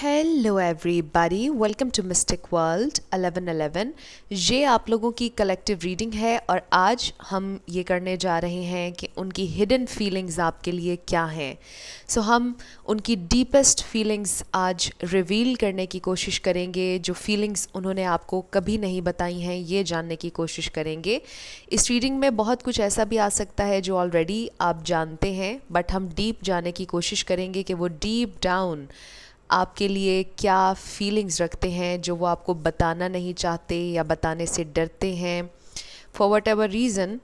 Hello everybody welcome to mystic world 1111 ये आप लोगों की कलेक्टिव रीडिंग है और आज हम ये करने जा रहे हैं कि उनकी हिडन फीलिंग्स आपके लिए क्या हैं सो so, हम उनकी डीपेस्ट फीलिंग्स आज रिवील करने की कोशिश करेंगे जो फीलिंग्स उन्होंने आपको कभी नहीं बताई हैं ये जानने की कोशिश करेंगे इस रीडिंग में बहुत कुछ ऐसा भी आ सकता है जो ऑलरेडी आप जानते हैं बट हम डीप जाने की कोशिश करेंगे कि वो डीप डाउन आपके लिए क्या फीलिंग्स रखते हैं जो वो आपको बताना नहीं चाहते या बताने से डरते हैं for whatever reason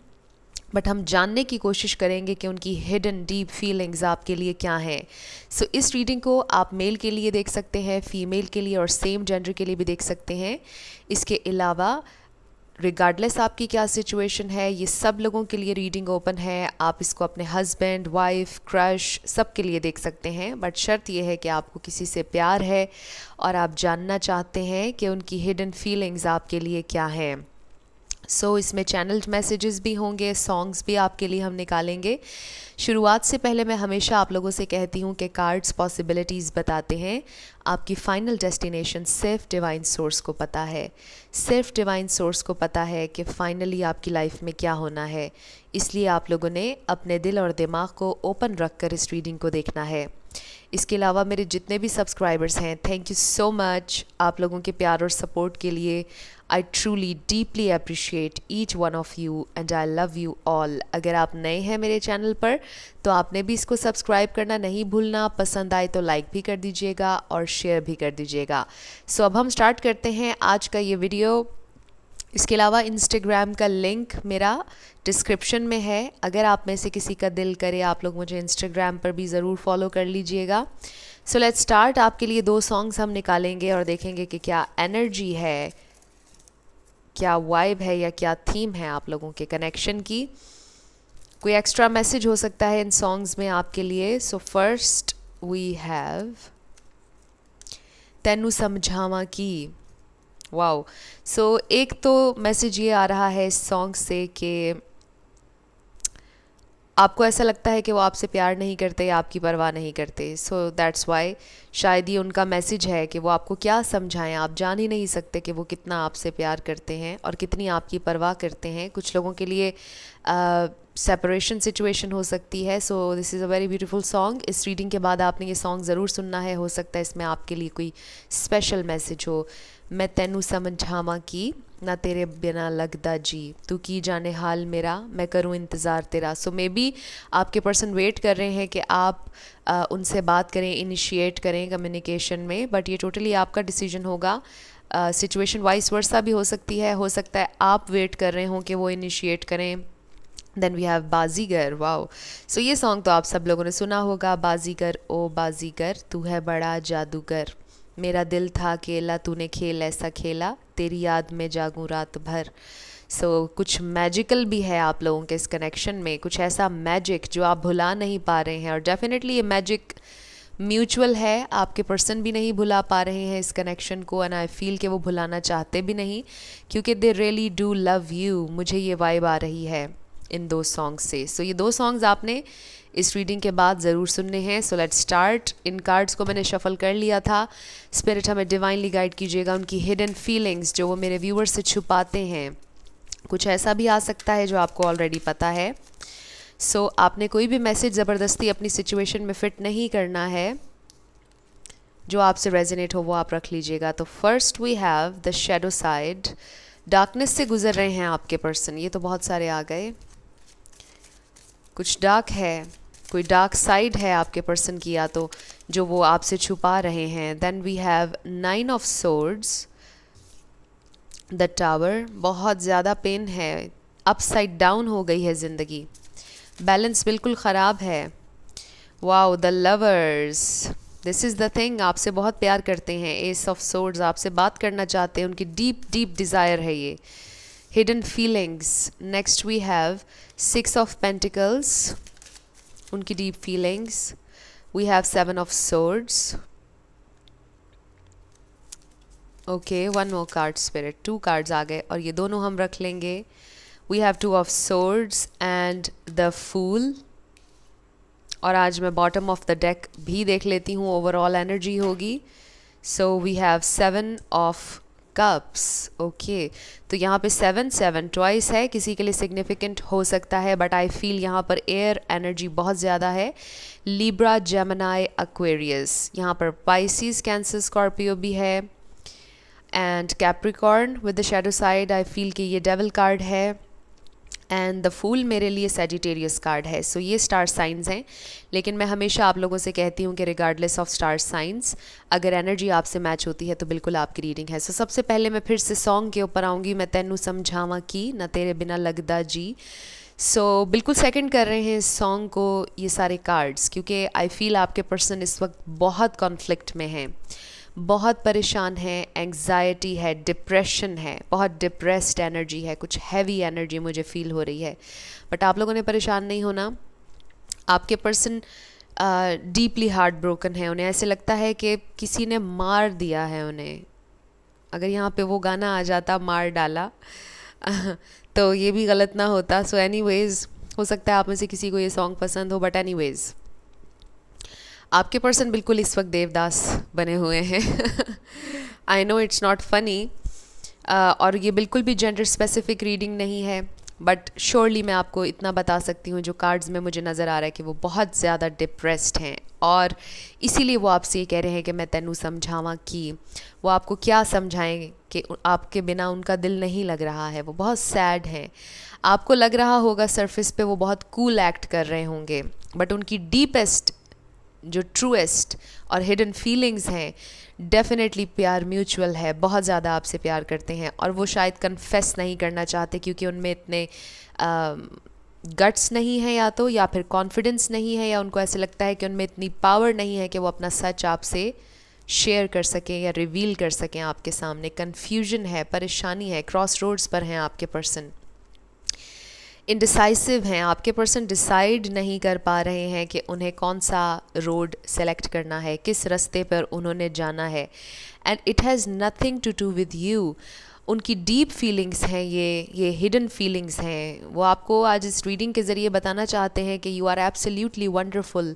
but हम जानने की कोशिश करेंगे कि उनकी हिडन डीप फीलिंग्स आपके लिए क्या हैं सो so, इस रीडिंग को आप मेल के लिए देख सकते हैं फीमेल के लिए और सेम जेंडर के लिए भी देख सकते हैं इसके अलावा रिगार्डलेस आपकी क्या सिचुएशन है ये सब लोगों के लिए रीडिंग ओपन है आप इसको अपने हस्बैंड वाइफ क्रश सब के लिए देख सकते हैं बट शर्त यह है कि आपको किसी से प्यार है और आप जानना चाहते हैं कि उनकी हिडन फीलिंग्स आपके लिए क्या हैं सो so, इसमें चैनल्ड मैसेजेस भी होंगे सॉन्ग्स भी आपके लिए हम निकालेंगे शुरुआत से पहले मैं हमेशा आप लोगों से कहती हूँ कि कार्ड्स पॉसिबिलिटीज़ बताते हैं आपकी फ़ाइनल डेस्टिनेशन सिर्फ डिवाइन सोर्स को पता है सिर्फ डिवाइन सोर्स को पता है कि फ़ाइनली आपकी लाइफ में क्या होना है इसलिए आप लोगों ने अपने दिल और दिमाग को ओपन रख कर इस रीडिंग को देखना है इसके अलावा मेरे जितने भी सब्सक्राइबर्स हैं थैंक यू सो मच आप लोगों के प्यार और सपोर्ट के लिए I truly deeply appreciate each one of you and I love you all अगर आप नए हैं मेरे चैनल पर तो आपने भी इसको सब्सक्राइब करना नहीं भूलना पसंद आए तो लाइक भी कर दीजिएगा और शेयर भी कर दीजिएगा सो so, अब हम स्टार्ट करते हैं आज का ये वीडियो इसके अलावा इंस्टाग्राम का लिंक मेरा डिस्क्रिप्शन में है अगर आप में से किसी का दिल करे आप लोग मुझे इंस्टाग्राम पर भी ज़रूर फॉलो कर लीजिएगा सो लेट्स स्टार्ट आपके लिए दो सॉन्ग्स हम निकालेंगे और देखेंगे कि क्या एनर्जी है क्या वाइब है या क्या थीम है आप लोगों के कनेक्शन की कोई एक्स्ट्रा मैसेज हो सकता है इन सॉन्ग्स में आपके लिए सो फर्स्ट वी हैव तेनू समझावा की वाओ सो एक तो मैसेज ये आ रहा है इस सॉन्ग से कि आपको ऐसा लगता है कि वो आपसे प्यार नहीं करते या आपकी परवाह नहीं करते सो दैट्स वाई शायद ये उनका मैसेज है कि वो आपको क्या समझाएं आप जान ही नहीं सकते कि वो कितना आपसे प्यार करते हैं और कितनी आपकी परवाह करते हैं कुछ लोगों के लिए सेपरेशन uh, सिचुएशन हो सकती है so this is a very beautiful song इस रीडिंग के बाद आपने ये सॉन्ग ज़रूर सुनना है हो सकता है इसमें आपके लिए कोई स्पेशल मैसेज हो मैं तेन समझावा कि ना तेरे बिना लगता जी तू की जाने हाल मेरा मैं करूँ इंतज़ार तेरा सो मे बी आपके पर्सन वेट कर रहे हैं कि आप आ, उनसे बात करें इनिशिएट करें कम्युनिकेशन में बट ये टोटली आपका डिसीजन होगा सिचुएशन वाइस वर्सा भी हो सकती है हो सकता है आप वेट कर रहे हों कि वो इनिशिएट करें then we have Baazigar wow so ये सॉन्ग तो आप सब लोगों ने सुना होगा बाजीगर ओ बाजीगर तू है बड़ा जादूगर मेरा दिल था अकेला तूने खेल ऐसा खेला तेरी याद में जागूँ रात भर सो so, कुछ मैजिकल भी है आप लोगों के इस कनेक्शन में कुछ ऐसा मैजिक जो आप भुला नहीं पा रहे हैं और डेफिनेटली ये मैजिक म्यूचुअल है आपके पर्सन भी नहीं भुला पा रहे हैं इस कनेक्शन को एंड आई फील के वो भुलाना चाहते भी नहीं क्योंकि they really do love you मुझे ये वाइब आ रही है इन दो सॉन्ग्स से सो so, ये दो सॉन्ग्स आपने इस रीडिंग के बाद ज़रूर सुनने हैं सो लेट स्टार्ट इन कार्ड्स को मैंने शफल कर लिया था स्पिरिट हमें डिवाइनली गाइड कीजिएगा उनकी हिडन फीलिंग्स जो वो मेरे व्यूअर्स से छुपाते हैं कुछ ऐसा भी आ सकता है जो आपको ऑलरेडी पता है सो so, आपने कोई भी मैसेज ज़बरदस्ती अपनी सिचुएशन में फ़िट नहीं करना है जो आपसे रेजिनेट हो वो आप रख लीजिएगा तो first we have the shadow side darkness से गुजर रहे हैं आपके पर्सन ये तो बहुत सारे आ गए कुछ डार्क है कोई डार्क साइड है आपके पर्सन की या तो जो वो आपसे छुपा रहे हैं then we have nine of swords the tower बहुत ज़्यादा पेन है अपसाइड डाउन हो गई है ज़िंदगी बैलेंस बिल्कुल ख़राब है wow the lovers this is the thing आपसे बहुत प्यार करते हैं एस ऑफ सोर्ड्स आपसे बात करना चाहते हैं उनकी डीप डीप डिज़ायर है ये hidden feelings next we have six of pentacles उनकी deep feelings we have seven of swords okay one more card spirit two cards आ गए और ये दोनों हम रख लेंगे we have two of swords and the fool और आज मैं बॉटम ऑफ द डेक भी देख लेती हूँ ओवरऑल एनर्जी होगी so we have seven of cups okay तो यहाँ पे सेवन सेवन ट्वाइस है किसी के लिए सिग्निफिकेंट हो सकता है बट आई फील यहाँ पर एयर एनर्जी बहुत ज़्यादा है लिब्रा जेमनाई एक्वेरियस यहाँ पर पाइसिस कैंसर स्कॉर्पियो भी है and Capricorn with the shadow side I feel कि ये डेवल कार्ड है एंड द फूल मेरे लिए सेजिटेरियस कार्ड है सो so, ये स्टार साइंस हैं लेकिन मैं हमेशा आप लोगों से कहती हूँ कि रिगार्डलेस ऑफ स्टार साइंस अगर एनर्जी आपसे मैच होती है तो बिल्कुल आपकी रीडिंग है सो so, सबसे पहले मैं फिर से सॉन्ग के ऊपर आऊँगी मैं तेनू समझावा की ना तेरे बिना लगदा जी सो so, बिल्कुल सेकंड कर रहे हैं इस सॉन्ग को ये सारे कार्ड्स क्योंकि आई फील आपके पर्सन इस वक्त बहुत कॉन्फ्लिक्ट में हैं बहुत परेशान है एंग्जाइटी है डिप्रेशन है बहुत डिप्रेस्ड एनर्जी है कुछ हैवी एनर्जी मुझे फील हो रही है बट आप लोगों ने परेशान नहीं होना आपके पर्सन डीपली हार्ट ब्रोकन है उन्हें ऐसे लगता है कि किसी ने मार दिया है उन्हें अगर यहाँ पे वो गाना आ जाता मार डाला तो ये भी गलत ना होता सो एनी हो सकता है आप में से किसी को ये सॉन्ग पसंद हो बट एनी आपके पर्सन बिल्कुल इस वक्त देवदास बने हुए हैं I know it's not funny और ये बिल्कुल भी जेंडर स्पेसिफिक रीडिंग नहीं है बट श्योरली मैं आपको इतना बता सकती हूँ जो कार्ड्स में मुझे नज़र आ रहा है कि वो बहुत ज़्यादा डिप्रेस्ड हैं और इसीलिए वो आपसे ये कह रहे हैं कि मैं तेनू समझावा कि वो आपको क्या समझाएं कि आपके बिना उनका दिल नहीं लग रहा है वो बहुत सैड हैं आपको लग रहा होगा सरफेस पे वो बहुत कूल cool एक्ट कर रहे होंगे बट उनकी डीपेस्ट जो ट्रूएस्ट और हिडन फीलिंग्स हैं डेफिनेटली प्यार म्यूचुअल है बहुत ज़्यादा आपसे प्यार करते हैं और वो शायद कन्फेस नहीं करना चाहते क्योंकि उनमें इतने गट्स नहीं है या तो या फिर कॉन्फिडेंस नहीं है या उनको ऐसे लगता है कि उनमें इतनी पावर नहीं है कि वो अपना सच आपसे शेयर कर सकें या रिवील कर सकें आपके सामने कन्फ्यूजन है परेशानी है क्रॉस रोड्स पर हैं आपके पर्सन इनडिसाइसिव हैं आपके पर्सन डिसाइड नहीं कर पा रहे हैं कि उन्हें कौन सा रोड सेलेक्ट करना है किस रास्ते पर उन्होंने जाना है and it has nothing to do with you उनकी डीप फीलिंग्स हैं ये ये हिडन फीलिंग्स हैं वो आपको आज इस रीडिंग के ज़रिए बताना चाहते हैं कि यू आर एब्सोल्युटली वंडरफुल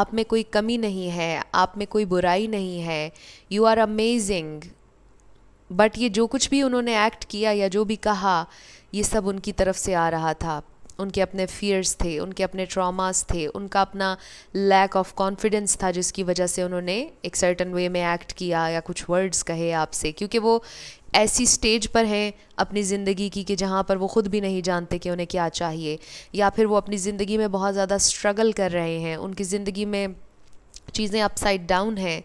आप में कोई कमी नहीं है आप में कोई बुराई नहीं है यू आर अमेजिंग बट ये जो कुछ भी उन्होंने एक्ट किया या जो भी कहा ये सब उनकी तरफ से आ रहा था उनके अपने फियर्स थे उनके अपने ट्रॉमास थे उनका अपना लैक ऑफ कॉन्फिडेंस था जिसकी वजह से उन्होंने एक सर्टन वे में एक्ट किया या कुछ वर्ड्स कहे आपसे क्योंकि वो ऐसी स्टेज पर हैं अपनी ज़िंदगी की कि जहाँ पर वो ख़ुद भी नहीं जानते कि उन्हें क्या चाहिए या फिर वो अपनी ज़िंदगी में बहुत ज़्यादा स्ट्रगल कर रहे हैं उनकी ज़िंदगी में चीज़ें अपसाइड डाउन हैं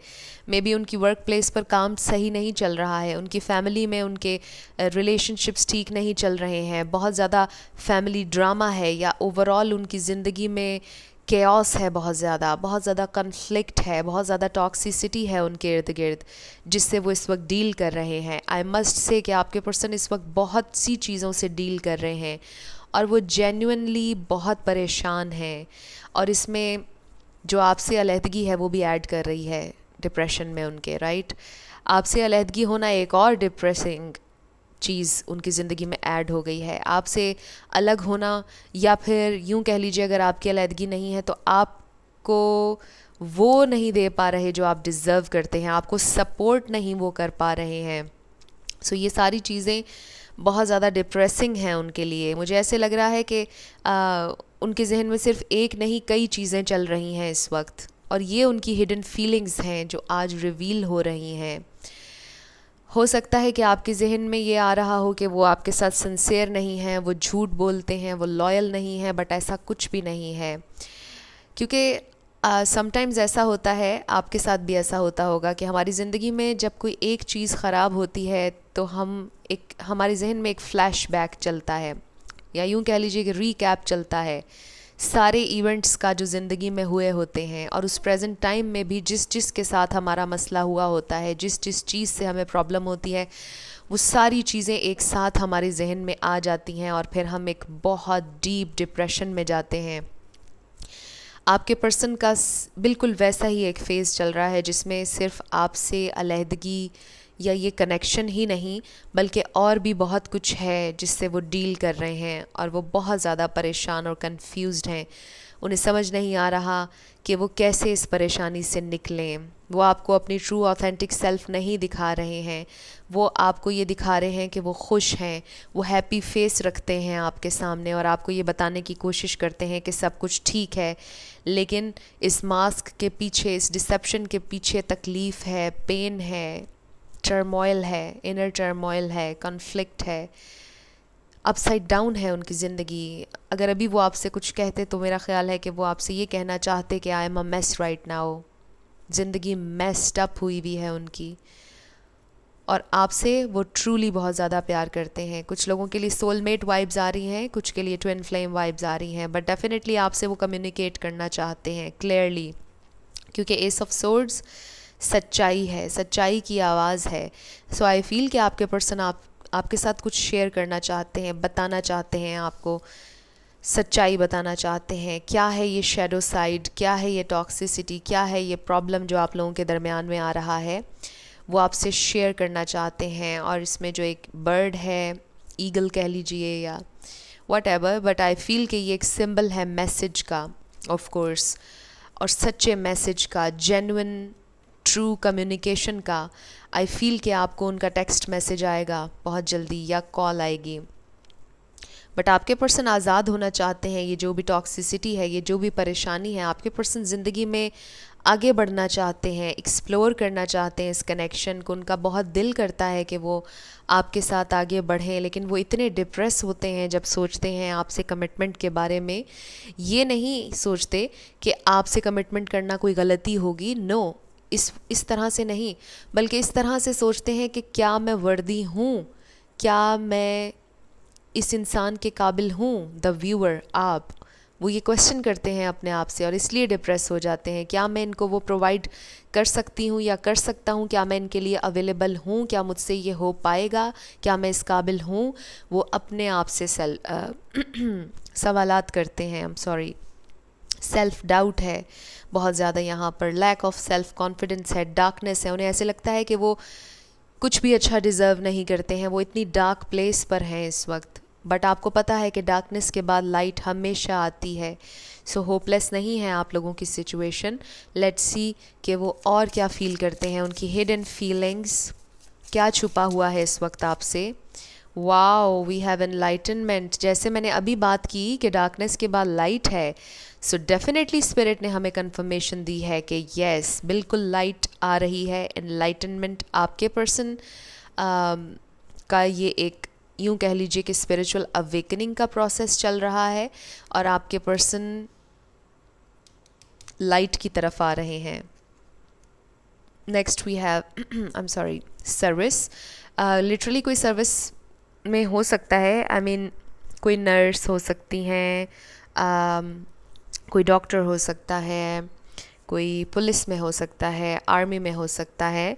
मे बी उनकी वर्क प्लेस पर काम सही नहीं चल रहा है उनकी फैमिली में उनके रिलेशनशिप्स ठीक नहीं चल रहे हैं बहुत ज़्यादा फैमिली ड्रामा है या ओवरऑल उनकी ज़िंदगी में केओस है बहुत ज़्यादा बहुत ज़्यादा कन्फ्लिक्ट है बहुत ज़्यादा टॉक्सिसिटी है उनके इर्द गिर्द जिससे वो इस वक्त डील कर रहे हैं आई मस्ट से कि आपके पर्सन इस वक्त बहुत सी चीज़ों से डील कर रहे हैं और वो जेन्यनली बहुत परेशान हैं और इसमें जो आपसे अलहदगी है वो भी ऐड कर रही है डिप्रेशन में उनके राइट आपसे अलहदगी होना एक और डिप्रेसिंग चीज़ उनकी ज़िंदगी में ऐड हो गई है आपसे अलग होना या फिर यूँ कह लीजिए अगर आपकी अलहदगी नहीं है तो आपको वो नहीं दे पा रहे जो आप डिज़र्व करते हैं आपको सपोर्ट नहीं वो कर पा रहे हैं सो so, ये सारी चीज़ें बहुत ज़्यादा डिप्रेसिंग हैं उनके लिए मुझे ऐसे लग रहा है कि आ, उनके जहन में सिर्फ एक नहीं कई चीज़ें चल रही हैं इस वक्त और ये उनकी हिडन फीलिंग्स हैं जो आज रिवील हो रही हैं हो सकता है कि आपके जहन में ये आ रहा हो कि वो आपके साथ सिंसेयर नहीं है वो झूठ बोलते हैं वो लॉयल नहीं है बट ऐसा कुछ भी नहीं है क्योंकि समटाइम्स uh, ऐसा होता है आपके साथ भी ऐसा होता होगा कि हमारी ज़िंदगी में जब कोई एक चीज़ ख़राब होती है तो हम एक हमारे जहन में एक फ़्लैशबैक चलता है या यूँ कह लीजिए कि रीकैप चलता है सारे इवेंट्स का जो ज़िंदगी में हुए होते हैं और उस प्रेजेंट टाइम में भी जिस जिस के साथ हमारा मसला हुआ होता है जिस जिस चीज़ से हमें प्रॉब्लम होती है वो सारी चीज़ें एक साथ हमारे जहन में आ जाती हैं और फिर हम एक बहुत डीप डिप्रेशन में जाते हैं आपके पर्सन का बिल्कुल वैसा ही एक फ़ेज़ चल रहा है जिसमें सिर्फ आपसे अलहदगी या ये कनेक्शन ही नहीं बल्कि और भी बहुत कुछ है जिससे वो डील कर रहे हैं और वो बहुत ज़्यादा परेशान और कंफ्यूज हैं उन्हें समझ नहीं आ रहा कि वो कैसे इस परेशानी से निकलें वो आपको अपनी ट्रू ऑथेंटिक सेल्फ नहीं दिखा रहे हैं वो आपको ये दिखा रहे हैं कि वो खुश हैं वो हैप्पी फेस रखते हैं आपके सामने और आपको ये बताने की कोशिश करते हैं कि सब कुछ ठीक है लेकिन इस मास्क के पीछे इस डिसेप्शन के पीछे तकलीफ़ है पेन है टर्मोइल है इनर टर्मोइल है कन्फ्लिक्ट है अपसाइड डाउन है उनकी ज़िंदगी अगर अभी वो आपसे कुछ कहते तो मेरा ख्याल है कि वो आपसे ये कहना चाहते कि I am a mess right now ज़िंदगी मेस्ड अप हुई भी है उनकी और आपसे वो ट्रूली बहुत ज़्यादा प्यार करते हैं कुछ लोगों के लिए सोलमेट वाइब्स आ रही हैं कुछ के लिए ट्विन फ्लेम वाइब्स आ रही हैं बट डेफिनेटली आपसे वो कम्युनिकेट करना चाहते हैं क्लियरली क्योंकि एस ऑफ सोर्ड्स सच्चाई है सच्चाई की आवाज़ है सो आई फील कि आपके पर्सन आप आपके साथ कुछ शेयर करना चाहते हैं बताना चाहते हैं आपको सच्चाई बताना चाहते हैं क्या है ये शेडो साइड क्या है ये टॉक्सिसिटी क्या है ये प्रॉब्लम जो आप लोगों के दरमियान में आ रहा है वो आपसे शेयर करना चाहते हैं और इसमें जो एक बर्ड है ईगल कह लीजिए या whatever but I feel कि ये एक सिंबल है मैसेज का ऑफ कोर्स और सच्चे मैसेज का जेनुन ट्रू कम्युनिकेशन का आई फील कि आपको उनका टेक्स्ट मैसेज आएगा बहुत जल्दी या कॉल आएगी बट आपके पर्सन आज़ाद होना चाहते हैं ये जो भी टॉक्सिसिटी है ये जो भी परेशानी है आपके पर्सन ज़िंदगी में आगे बढ़ना चाहते हैं एक्सप्लोर करना चाहते हैं इस कनेक्शन को उनका बहुत दिल करता है कि वो आपके साथ आगे बढ़ें लेकिन वो इतने डिप्रेस होते हैं जब सोचते हैं आपसे कमिटमेंट के बारे में ये नहीं सोचते कि आपसे कमिटमेंट करना कोई गलती होगी नो इस इस तरह से नहीं बल्कि इस तरह से सोचते हैं कि क्या मैं वर्दी हूँ क्या मैं इस इंसान के काबिल हूँ द व्यूअर आप वो ये क्वेश्चन करते हैं अपने आप से और इसलिए डिप्रेस हो जाते हैं क्या मैं इनको वो प्रोवाइड कर सकती हूँ या कर सकता हूँ क्या मैं इनके लिए अवेलेबल हूँ क्या मुझसे ये हो पाएगा क्या मैं इस काबिल हूँ वो अपने आप से सवाल करते हैं I am sorry self doubt है बहुत ज़्यादा यहाँ पर लैक ऑफ सेल्फ कॉन्फिडेंस है डार्कनेस है उन्हें ऐसे लगता है कि वो कुछ भी अच्छा डिज़र्व नहीं करते हैं वो इतनी डार्क प्लेस पर हैं इस वक्त बट आपको पता है कि डार्कनेस के बाद लाइट हमेशा आती है सो so, होपलेस नहीं है आप लोगों की सिचुएशन लेट्स सी कि वो और क्या फील करते हैं उनकी हिडन फीलिंग्स क्या छुपा हुआ है इस वक्त आपसे वाओ वी हैव एनलाइटनमेंट जैसे मैंने अभी बात की कि डार्कनेस के बाद लाइट है सो डेफिनेटली स्पिरिट ने हमें कंफर्मेशन दी है कि यस yes, बिल्कुल लाइट आ रही है एनलाइटनमेंट आपके पर्सन uh, um, का ये एक यूँ कह लीजिए कि स्पिरिचुअल अवेकनिंग का प्रोसेस चल रहा है और आपके पर्सन लाइट की तरफ आ रहे हैं next we have I am sorry service literally कोई सर्विस में हो सकता है आई I मीन mean, कोई नर्स हो सकती हैं um, कोई डॉक्टर हो सकता है कोई पुलिस में हो सकता है आर्मी में हो सकता है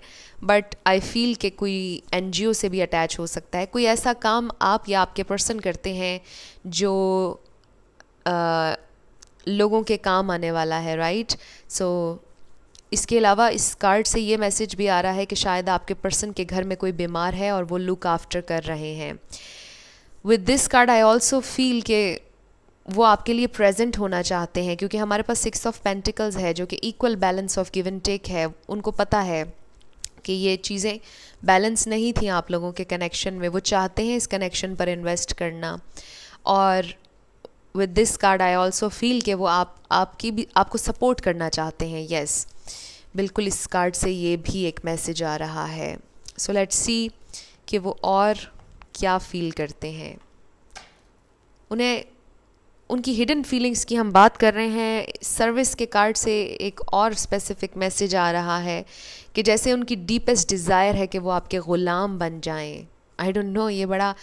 बट आई फील के कोई एन से भी अटैच हो सकता है कोई ऐसा काम आप या आपके पर्सन करते हैं जो आ, uh, लोगों के काम आने वाला है राइट सो इसके अलावा इस कार्ड से ये मैसेज भी आ रहा है कि शायद आपके पर्सन के घर में कोई बीमार है और वो लुक आफ्टर कर रहे हैं with this card I also feel के वो आपके लिए प्रेजेंट होना चाहते हैं क्योंकि हमारे पास सिक्स ऑफ पेंटिकल्स है जो कि equal balance of give and take है उनको पता है कि ये चीज़ें बैलेंस नहीं थी आप लोगों के कनेक्शन में वो चाहते हैं इस कनेक्शन पर इन्वेस्ट करना और with this card I also feel कि वो आप आपकी भी आपको सपोर्ट करना चाहते हैं येस yes. बिल्कुल इस कार्ड से ये भी एक मैसेज आ रहा है सो लेट्स सी कि वो और क्या फील करते हैं उन्हें उनकी हिडन फीलिंग्स की हम बात कर रहे हैं सर्विस के कार्ड से एक और स्पेसिफिक मैसेज आ रहा है कि जैसे उनकी डीपेस्ट डिज़ायर है कि वो आपके ग़ुलाम बन जाएं आई डोंट नो ये बड़ा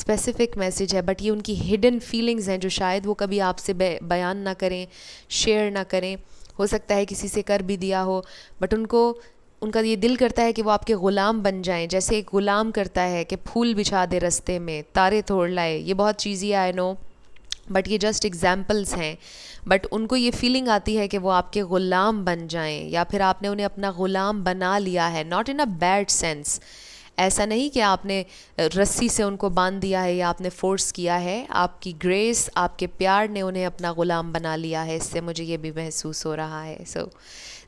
स्पेसिफिक मैसेज है बट ये उनकी हिडन फीलिंग्स हैं जो शायद वो कभी आपसे बयान ना करें शेयर ना करें हो सकता है किसी से कर भी दिया हो बट उनको उनका ये दिल करता है कि वो आपके ग़ुलाम बन जाएं जैसे एक ग़ुलाम करता है कि फूल बिछा दे रस्ते में तारे तोड़ लाए ये बहुत चीज़ें आई नो बट ये जस्ट एग्ज़ाम्पल्स हैं बट उनको ये फीलिंग आती है कि वो आपके ग़ुलाम बन जाएं या फिर आपने उन्हें अपना ग़ुलाम बना लिया है not in a bad sense ऐसा नहीं कि आपने रस्सी से उनको बांध दिया है या आपने फोर्स किया है आपकी ग्रेस आपके प्यार ने उन्हें अपना ग़ुलाम बना लिया है इससे मुझे ये भी महसूस हो रहा है so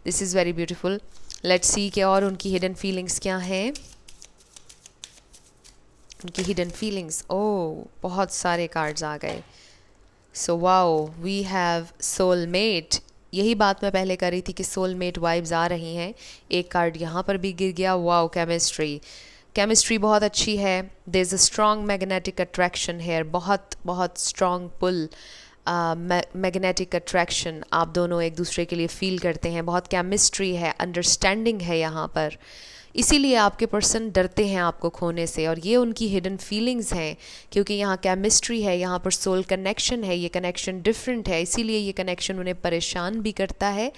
this is very beautiful let's see के और उनकी हिडन फीलिंग्स क्या हैं उनकी हिडन फीलिंग्स ओ बहुत सारे कार्ड्स आ गए so wow we have soul mate यही बात मैं पहले कर रही थी कि सोल मेट वाइब्स आ रही हैं एक कार्ड यहाँ पर भी गिर गया वाओ केमिस्ट्री केमिस्ट्री बहुत अच्छी है there is a strong magnetic attraction here बहुत बहुत स्ट्रॉन्ग पुल मैग्नेटिक अट्रैक्शन आप दोनों एक दूसरे के लिए फ़ील करते हैं बहुत केमिस्ट्री है अंडरस्टैंडिंग है यहाँ पर इसीलिए आपके पर्सन डरते हैं आपको खोने से और ये उनकी हिडन फीलिंग्स हैं क्योंकि यहाँ केमिस्ट्री है यहाँ पर सोल कनेक्शन है ये कनेक्शन डिफरेंट है इसीलिए ये कनेक्शन उन्हें परेशान भी करता है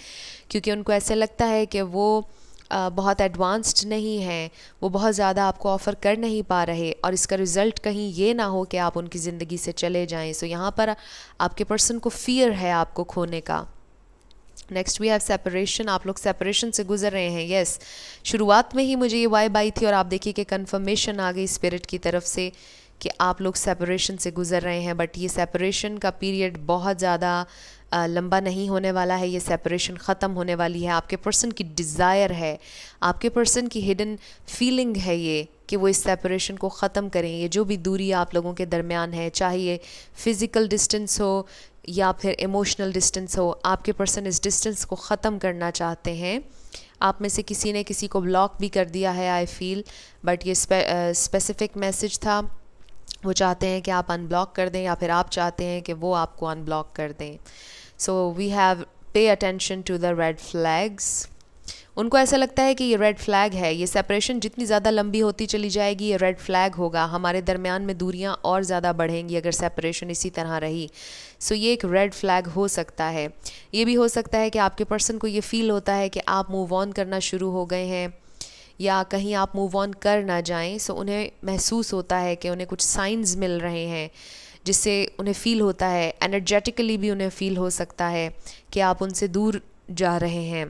क्योंकि उनको ऐसा लगता है कि वो बहुत एडवांस्ड नहीं हैं वो बहुत ज़्यादा आपको ऑफ़र कर नहीं पा रहे और इसका रिज़ल्ट कहीं ये ना हो कि आप उनकी ज़िंदगी से चले जाएं सो so, यहाँ पर आपके पर्सन को फियर है आपको खोने का नेक्स्ट वी हैव सेपरेशन आप लोग सेपरेशन से गुजर रहे हैं येस yes, शुरुआत में ही मुझे ये वाइब आई थी और आप देखिए कि कन्फर्मेशन आ गई स्पिरिट की तरफ से कि आप लोग सेपरेशन से गुज़र रहे हैं बट ये सेपरेशन का पीरियड बहुत ज़्यादा लंबा नहीं होने वाला है ये सेपरेशन ख़त्म होने वाली है आपके पर्सन की डिज़ायर है आपके पर्सन की हिडन फीलिंग है ये कि वो इस सेपरेशन को ख़त्म करें ये जो भी दूरी आप लोगों के दरमियान है चाहे ये फ़िज़िकल डिस्टेंस हो या फिर इमोशनल डिस्टेंस हो आपके पर्सन इस डिस्टेंस को ख़त्म करना चाहते हैं आप में से किसी ने किसी को ब्लॉक भी कर दिया है आई फील बट ये स्पेसिफिक मैसेज था वो चाहते हैं कि आप अनब्लॉक कर दें या फिर आप चाहते हैं कि वो आपको अनब्लॉक कर दें so we have pay attention to the red flags उनको ऐसा लगता है कि ये रेड फ्लैग है ये सेपरेशन जितनी ज़्यादा लंबी होती चली जाएगी ये रेड फ्लैग होगा हमारे दरमियान में दूरियाँ और ज़्यादा बढ़ेंगी अगर सेपरेशन इसी तरह रही सो so, ये एक रेड फ्लैग हो सकता है ये भी हो सकता है कि आपके पर्सन को ये फील होता है कि आप मूव ऑन करना शुरू हो गए हैं या कहीं आप मूव ऑन कर ना जाएं सो उन्हें महसूस होता है कि उन्हें कुछ साइंस मिल रहे हैं जिससे उन्हें फ़ील होता है एनर्जेटिकली भी उन्हें फ़ील हो सकता है कि आप उनसे दूर जा रहे हैं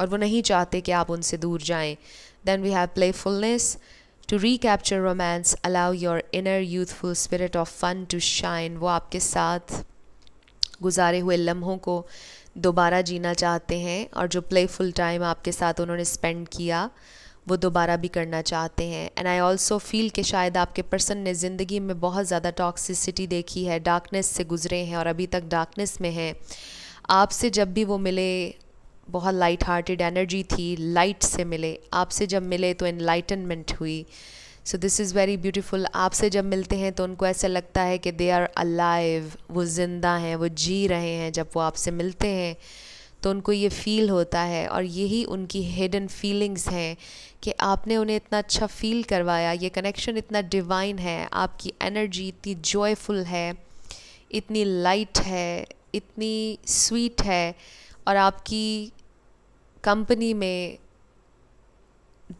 और वो नहीं चाहते कि आप उनसे दूर जाएं then we have playfulness to recapture romance allow your inner youthful spirit of fun to shine वो आपके साथ गुजारे हुए लम्हों को दोबारा जीना चाहते हैं और जो प्लेफुल टाइम आपके साथ उन्होंने स्पेंड किया वो दोबारा भी करना चाहते हैं एंड आई ऑल्सो फील कि शायद आपके पर्सन ने ज़िंदगी में बहुत ज़्यादा टॉक्सिसिटी देखी है डार्कनेस से गुजरे हैं और अभी तक डार्कनेस में हैं आपसे जब भी वो मिले बहुत लाइट हार्टेड एनर्जी थी लाइट से मिले आपसे जब मिले तो इनलाइटनमेंट हुई so this is very beautiful आपसे जब मिलते हैं तो उनको ऐसा लगता है कि दे आर अलाइव वो ज़िंदा हैं वो जी रहे हैं जब वो आपसे मिलते हैं तो उनको ये फ़ील होता है और यही उनकी हिडन फीलिंग्स हैं कि आपने उन्हें इतना अच्छा फ़ील करवाया ये कनेक्शन इतना डिवाइन है आपकी एनर्जी इतनी जॉयफुल है इतनी लाइट है इतनी स्वीट है और आपकी कंपनी में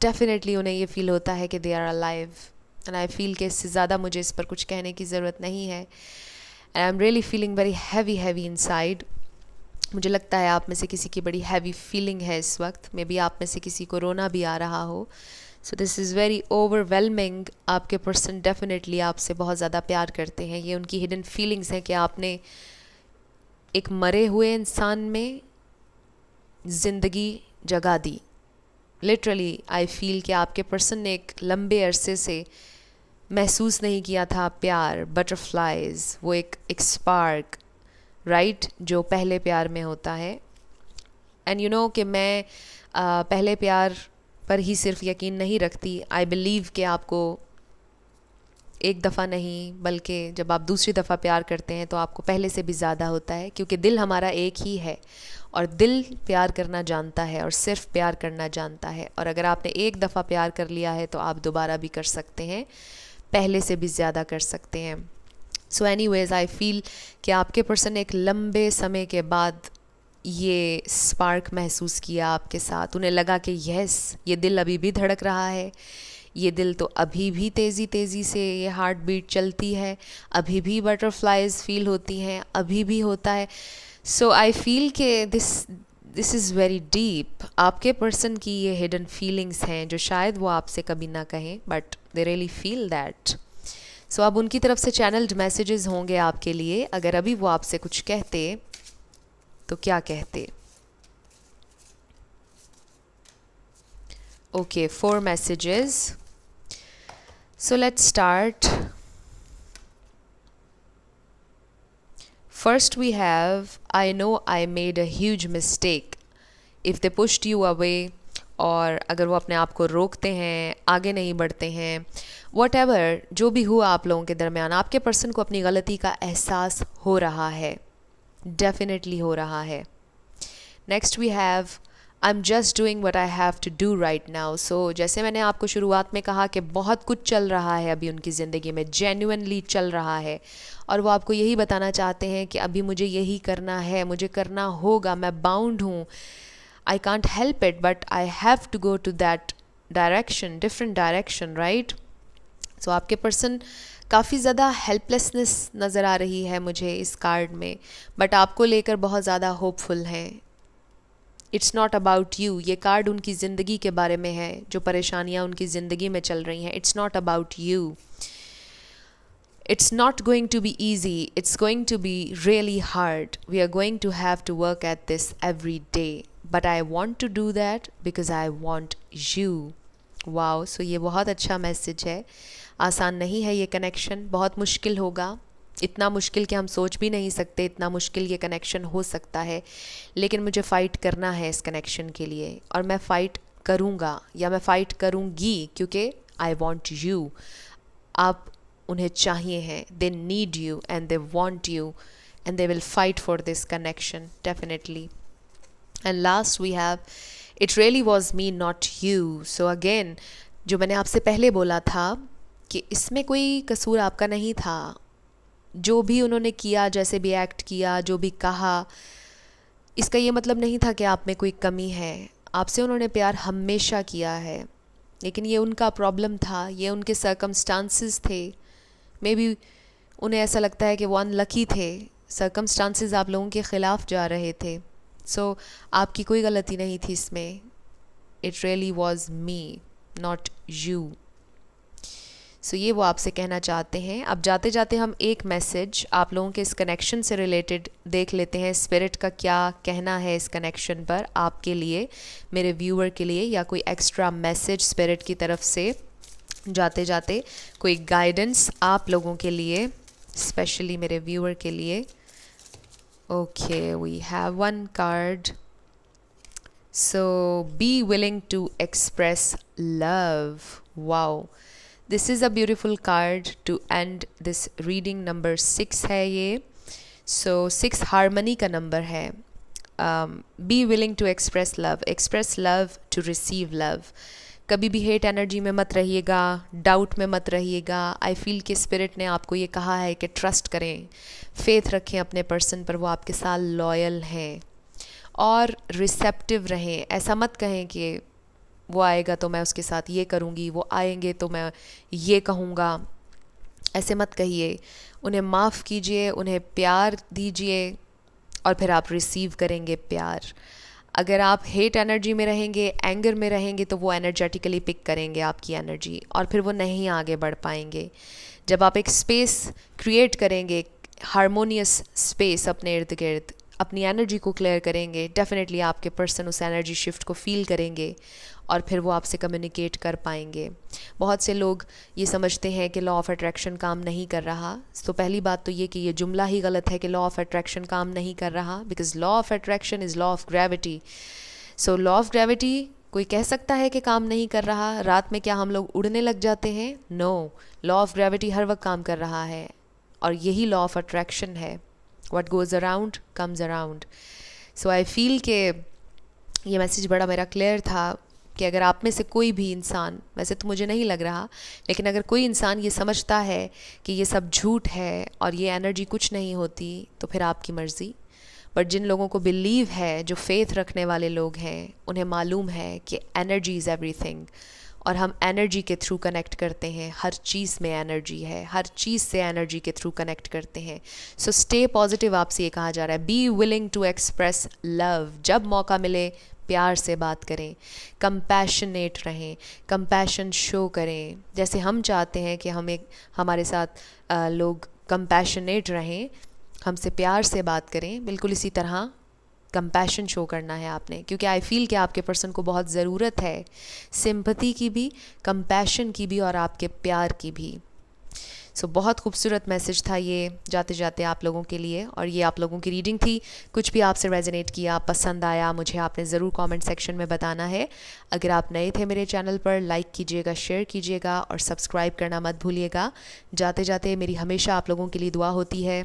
डेफिनेटली उन्हें ये फ़ील होता है कि they are alive and I feel कि इससे ज़्यादा मुझे इस पर कुछ कहने की ज़रूरत नहीं है and I am really feeling very heavy heavy inside मुझे लगता है आप में से किसी की बड़ी हैवी फीलिंग है इस वक्त मे बी आप में से किसी को रोना भी आ रहा हो so this is very overwhelming आपके पर्सन डेफिनेटली आपसे बहुत ज़्यादा प्यार करते हैं ये उनकी हिडन फीलिंग्स हैं कि आपने एक मरे हुए इंसान में ज़िंदगी जगा दी लिटरली आई फील कि आपके पर्सन ने एक लंबे अरसे से महसूस नहीं किया था प्यार बटरफ्लाइज़ वो एक एक स्पार्क राइट right? जो पहले प्यार में होता है एंड यू नो कि मैं आ, पहले प्यार पर ही सिर्फ यकीन नहीं रखती आई बिलीव कि आपको एक दफ़ा नहीं बल्कि जब आप दूसरी दफ़ा प्यार करते हैं तो आपको पहले से भी ज़्यादा होता है क्योंकि दिल हमारा एक ही है और दिल प्यार करना जानता है और सिर्फ प्यार करना जानता है और अगर आपने एक दफ़ा प्यार कर लिया है तो आप दोबारा भी कर सकते हैं पहले से भी ज़्यादा कर सकते हैं so anyways I feel कि आपके पर्सन ने एक लंबे समय के बाद ये स्पार्क महसूस किया आपके साथ उन्हें लगा कि यस ये दिल अभी भी धड़क रहा है ये दिल तो अभी भी तेज़ी तेज़ी से ये हार्ट बीट चलती है अभी भी बटरफ्लाइज फील होती हैं अभी भी होता है सो आई फील के this this is very deep आपके पर्सन की ये हिडन फीलिंग्स हैं जो शायद वो आपसे कभी ना कहें but they really feel that so अब उनकी तरफ से चैनल्ड मैसेजेस होंगे आपके लिए अगर अभी वो आपसे कुछ कहते तो क्या कहते okay four messages so let start first we have I know I made a huge mistake if they pushed you away और अगर वो अपने आप को रोकते हैं आगे नहीं बढ़ते हैं वट जो भी हुआ आप लोगों के दरमियान आपके पर्सन को अपनी गलती का एहसास हो रहा है डेफिनेटली हो रहा है next we have I am just doing what I have to do right now so जैसे मैंने आपको शुरुआत में कहा कि बहुत कुछ चल रहा है अभी उनकी ज़िंदगी में जेन्यूनली चल रहा है और वो आपको यही बताना चाहते हैं कि अभी मुझे यही करना है मुझे करना होगा मैं बाउंड हूँ I can't help it, but I have to go to that direction, different direction, right? So so, आपके पर्सन काफ़ी ज़्यादा हेल्पलेसनेस नज़र आ रही है मुझे इस कार्ड में बट आपको लेकर बहुत ज़्यादा होपफुल हैं इट्स नॉट अबाउट यू ये कार्ड उनकी ज़िंदगी के बारे में है जो परेशानियाँ उनकी ज़िंदगी में चल रही हैं it's not about you it's not going to be easy it's going to be really hard we are going to have to work at this every day but I want to do that because I want you wow so ये बहुत अच्छा message है आसान नहीं है ये connection बहुत मुश्किल होगा इतना मुश्किल कि हम सोच भी नहीं सकते इतना मुश्किल ये कनेक्शन हो सकता है लेकिन मुझे फ़ाइट करना है इस कनेक्शन के लिए और मैं फ़ाइट करूँगा या मैं फ़ाइट करूँगी क्योंकि आई वॉन्ट यू आप उन्हें चाहिए हैं they need you and they want you and they will fight for this connection definitely and last we have it really was me not you so again जो मैंने आपसे पहले बोला था कि इसमें कोई कसूर आपका नहीं था जो भी उन्होंने किया जैसे भी एक्ट किया जो भी कहा इसका ये मतलब नहीं था कि आप में कोई कमी है आपसे उन्होंने प्यार हमेशा किया है लेकिन ये उनका प्रॉब्लम था ये उनके सर्कमस्टांसिस थे मे बी उन्हें ऐसा लगता है कि वो अनलकी थे सर्कमस्टांसिस आप लोगों के ख़िलाफ़ जा रहे थे सो so, आपकी कोई गलती नहीं थी इसमें it really was me not you so ये वो आपसे कहना चाहते हैं अब जाते जाते हम एक मैसेज आप लोगों के इस कनेक्शन से रिलेटेड देख लेते हैं स्पिरिट का क्या कहना है इस कनेक्शन पर आपके लिए मेरे व्यूअर के लिए या कोई एक्स्ट्रा मैसेज स्पिरिट की तरफ से जाते जाते कोई गाइडेंस आप लोगों के लिए स्पेशली मेरे व्यूअर के लिए Okay, we have one card. So be willing to express love. Wow. This is a beautiful card to end this reading number 6 है ये So six हारमनी का नंबर है Be willing to express love. Express love to receive love. कभी भी hate energy में मत रहिएगा doubt में मत रहिएगा आई फील के स्पिरिट ने आपको ये कहा है कि ट्रस्ट करें फेथ रखें अपने पर्सन पर वो आपके साथ लॉयल हैं और रिसेप्टिव रहें ऐसा मत कहें कि वो आएगा तो मैं उसके साथ ये करूँगी वो आएंगे तो मैं ये कहूँगा ऐसे मत कहिए उन्हें माफ़ कीजिए उन्हें प्यार दीजिए और फिर आप रिसीव करेंगे प्यार अगर आप हेट एनर्जी में रहेंगे एंगर में रहेंगे तो वो एनर्जेटिकली पिक करेंगे आपकी एनर्जी और फिर वो नहीं आगे बढ़ पाएंगे जब आप एक स्पेस क्रिएट करेंगे हारमोनियस स्पेस अपने इर्द गिर्द अपनी एनर्जी को क्लियर करेंगे डेफिनेटली आपके पर्सन उस एनर्जी शिफ्ट को फील करेंगे और फिर वो आपसे कम्युनिकेट कर पाएंगे बहुत से लोग ये समझते हैं कि लॉ ऑफ अट्रैक्शन काम नहीं कर रहा तो पहली बात तो ये कि ये जुमला ही गलत है कि लॉ ऑफ अट्रैक्शन काम नहीं कर रहा because law of attraction is law of gravity so law of gravity कोई कह सकता है कि काम नहीं कर रहा रात में क्या हम लोग उड़ने लग जाते हैं नो लॉ ऑफ ग्रेविटी हर वक्त काम कर रहा है और यही लॉ ऑफ अट्रैक्शन है what goes around comes around so I feel के ये मैसेज बड़ा मेरा क्लियर था कि अगर आप में से कोई भी इंसान वैसे तो मुझे नहीं लग रहा लेकिन अगर कोई इंसान ये समझता है कि ये सब झूठ है और ये एनर्जी कुछ नहीं होती तो फिर आपकी मर्ज़ी बट जिन लोगों को बिलीव है जो फेथ रखने वाले लोग हैं उन्हें मालूम है कि एनर्जी इज़ थिंग और हम एनर्जी के थ्रू कनेक्ट करते हैं हर चीज़ में एनर्जी है हर चीज़ से एनर्जी के थ्रू कनेक्ट करते हैं सो स्टे पॉजिटिव आपसे ये कहा जा रहा है be willing to express love जब मौका मिले प्यार से बात करें कंपैशनेट रहें कंपैशन शो करें जैसे हम चाहते हैं कि हमें हमारे साथ आ, लोग कंपैशनेट रहें हमसे प्यार से बात करें बिल्कुल इसी तरह कंपैशन शो करना है आपने क्योंकि आई फील कि आपके पर्सन को बहुत ज़रूरत है सिंपति की भी कंपैशन की भी और आपके प्यार की भी सो so, बहुत खूबसूरत मैसेज था ये जाते जाते आप लोगों के लिए और ये आप लोगों की रीडिंग थी कुछ भी आपसे रेजोनेट किया पसंद आया मुझे आपने ज़रूर कमेंट सेक्शन में बताना है अगर आप नए थे मेरे चैनल पर लाइक कीजिएगा शेयर कीजिएगा और सब्सक्राइब करना मत भूलिएगा जाते जाते मेरी हमेशा आप लोगों के लिए दुआ होती है